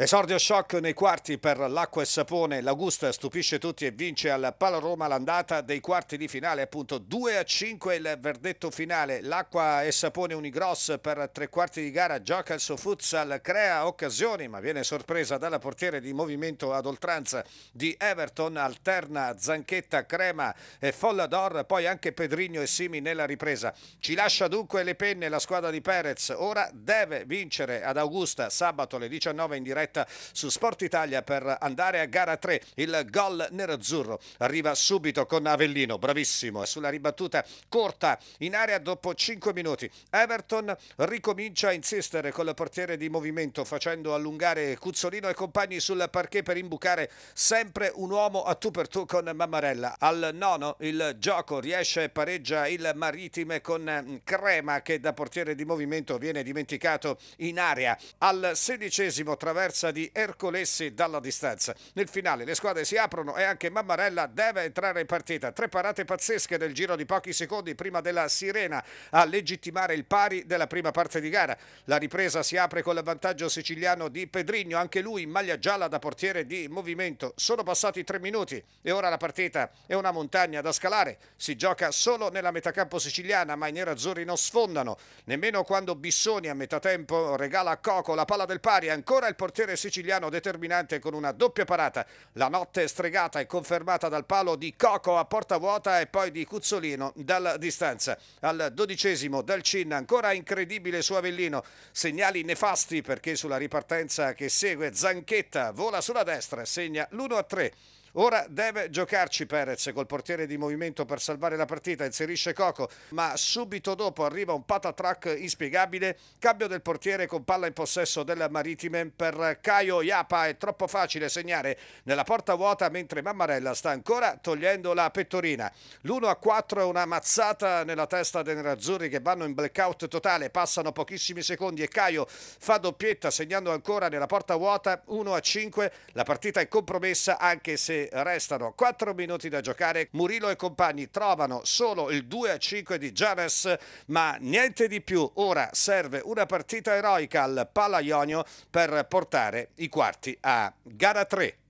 Esordio shock nei quarti per l'acqua e sapone, l'Augusta stupisce tutti e vince al Palo Roma l'andata dei quarti di finale, appunto 2 a 5 il verdetto finale, l'acqua e sapone Unigross per tre quarti di gara gioca il suo futsal, crea occasioni ma viene sorpresa dalla portiere di movimento ad oltranza di Everton, alterna Zanchetta, Crema e Follador, poi anche Pedrigno e Simi nella ripresa. Ci lascia dunque le penne la squadra di Perez, ora deve vincere ad Augusta sabato alle 19 in diretta diretta su Sport Italia per andare a gara 3. Il gol nerazzurro arriva subito con Avellino, bravissimo, sulla ribattuta corta in area dopo 5 minuti. Everton ricomincia a insistere con il portiere di movimento facendo allungare Cuzzolino e compagni sul parquet per imbucare sempre un uomo a tu per tu con Mammarella. Al nono il gioco riesce e pareggia il Maritime con mm, Crema che da portiere di movimento viene dimenticato in area. Al sedicesimo traversa salvezza di Ercolessi dalla distanza. Nel finale le squadre si aprono e anche Mammarella deve entrare in partita. Tre parate pazzesche nel giro di pochi secondi prima della sirena a legittimare il pari della prima parte di gara. La ripresa si apre con l'avvantaggio siciliano di Pedrigno, anche lui in maglia gialla da portiere di movimento. Sono passati tre minuti e ora la partita è una montagna da scalare. Si gioca solo nella metà campo siciliana, ma i nerazzurri non sfondano. Nemmeno quando Bissoni a metà tempo regala a Coco la palla del pari, ancora il portiere piacere siciliano determinante con una doppia parata. La notte stregata e confermata dal palo di Coco a porta vuota e poi di Cuzzolino dalla distanza. Al dodicesimo dal Cin ancora incredibile su Avellino. Segnali nefasti perché sulla ripartenza che segue Zanchetta vola sulla destra e segna l'1 3. Ora deve giocarci Perez col portiere di movimento per salvare la partita, inserisce Coco, ma subito dopo arriva un patatrack inspiegabile, cambio del portiere con palla in possesso della Maritime per Caio Iapa, è troppo facile segnare nella porta vuota mentre Mammarella sta ancora togliendo la pettorina. L'1 4 è una mazzata nella testa dei nerazzurri che vanno in blackout totale, passano pochissimi secondi e Caio fa doppietta segnando ancora nella porta vuota 1 5, la partita è compromessa anche se restano, 4 minuti da giocare. Murillo e compagni trovano solo il 2 a 5 di Giannis, ma niente di più. Ora serve una partita eroica al Palaionio per portare i quarti a gara 3.